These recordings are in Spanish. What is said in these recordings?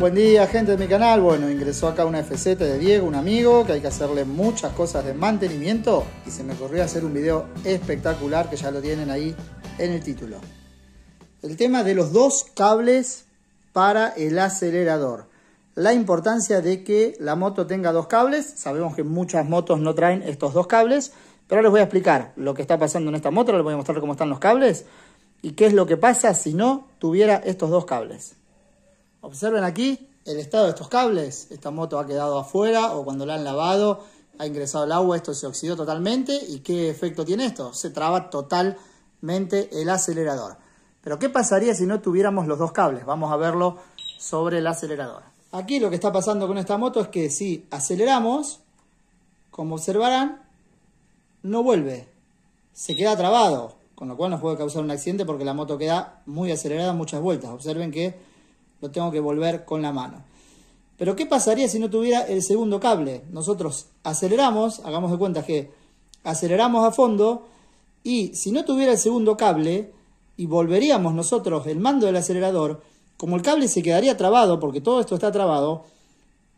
Buen día, gente de mi canal. Bueno, ingresó acá una FZ de Diego, un amigo, que hay que hacerle muchas cosas de mantenimiento. Y se me ocurrió hacer un video espectacular que ya lo tienen ahí en el título. El tema de los dos cables para el acelerador. La importancia de que la moto tenga dos cables. Sabemos que muchas motos no traen estos dos cables. Pero les voy a explicar lo que está pasando en esta moto. Les voy a mostrar cómo están los cables. Y qué es lo que pasa si no tuviera estos dos cables. Observen aquí el estado de estos cables. Esta moto ha quedado afuera o cuando la han lavado ha ingresado el agua, esto se oxidó totalmente. ¿Y qué efecto tiene esto? Se traba totalmente el acelerador. Pero ¿qué pasaría si no tuviéramos los dos cables? Vamos a verlo sobre el acelerador. Aquí lo que está pasando con esta moto es que si aceleramos, como observarán, no vuelve. Se queda trabado, con lo cual nos puede causar un accidente porque la moto queda muy acelerada muchas vueltas. Observen que lo tengo que volver con la mano. Pero ¿qué pasaría si no tuviera el segundo cable? Nosotros aceleramos, hagamos de cuenta que aceleramos a fondo y si no tuviera el segundo cable y volveríamos nosotros el mando del acelerador, como el cable se quedaría trabado, porque todo esto está trabado,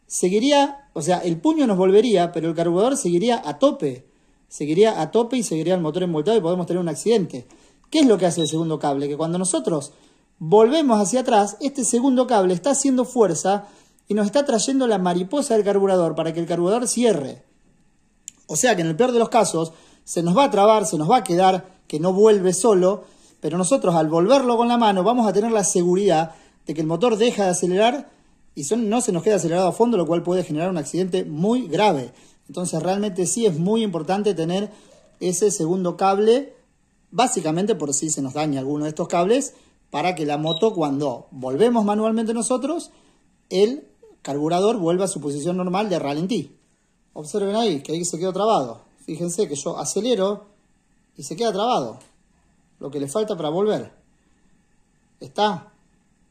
seguiría, o sea, el puño nos volvería, pero el carburador seguiría a tope, seguiría a tope y seguiría el motor envoltado y podemos tener un accidente. ¿Qué es lo que hace el segundo cable? Que cuando nosotros volvemos hacia atrás, este segundo cable está haciendo fuerza y nos está trayendo la mariposa del carburador para que el carburador cierre. O sea que en el peor de los casos se nos va a trabar, se nos va a quedar, que no vuelve solo, pero nosotros al volverlo con la mano vamos a tener la seguridad de que el motor deja de acelerar y no se nos queda acelerado a fondo, lo cual puede generar un accidente muy grave. Entonces realmente sí es muy importante tener ese segundo cable, básicamente por si se nos daña alguno de estos cables, para que la moto cuando volvemos manualmente nosotros, el carburador vuelva a su posición normal de ralentí. Observen ahí que ahí se quedó trabado. Fíjense que yo acelero y se queda trabado. Lo que le falta para volver. ¿Está?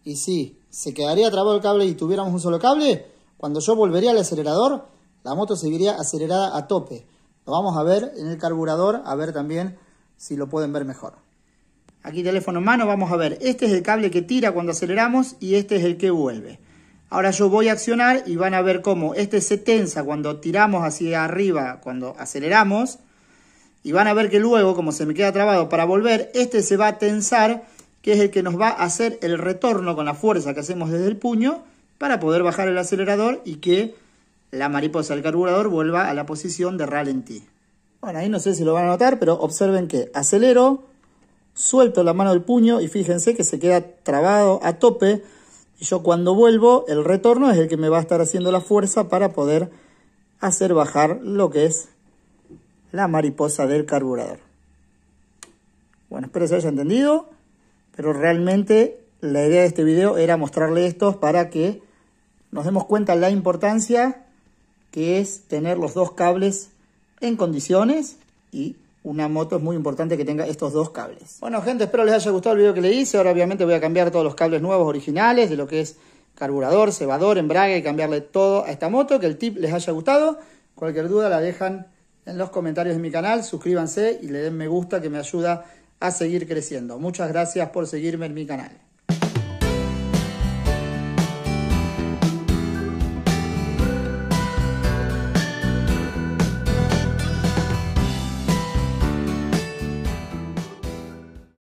Y si se quedaría trabado el cable y tuviéramos un solo cable, cuando yo volvería al acelerador, la moto seguiría acelerada a tope. Lo vamos a ver en el carburador, a ver también si lo pueden ver mejor. Aquí teléfono en mano, vamos a ver. Este es el cable que tira cuando aceleramos y este es el que vuelve. Ahora yo voy a accionar y van a ver cómo este se tensa cuando tiramos hacia arriba, cuando aceleramos. Y van a ver que luego, como se me queda trabado para volver, este se va a tensar, que es el que nos va a hacer el retorno con la fuerza que hacemos desde el puño para poder bajar el acelerador y que la mariposa del carburador vuelva a la posición de ralentí. Bueno, ahí no sé si lo van a notar, pero observen que acelero, suelto la mano del puño y fíjense que se queda trabado a tope. Y yo cuando vuelvo, el retorno es el que me va a estar haciendo la fuerza para poder hacer bajar lo que es la mariposa del carburador. Bueno, espero se haya entendido, pero realmente la idea de este video era mostrarle esto para que nos demos cuenta la importancia que es tener los dos cables en condiciones y una moto es muy importante que tenga estos dos cables. Bueno gente, espero les haya gustado el video que le hice. Ahora obviamente voy a cambiar todos los cables nuevos originales de lo que es carburador, cebador, embrague y cambiarle todo a esta moto. Que el tip les haya gustado. Cualquier duda la dejan en los comentarios de mi canal. Suscríbanse y le den me gusta que me ayuda a seguir creciendo. Muchas gracias por seguirme en mi canal.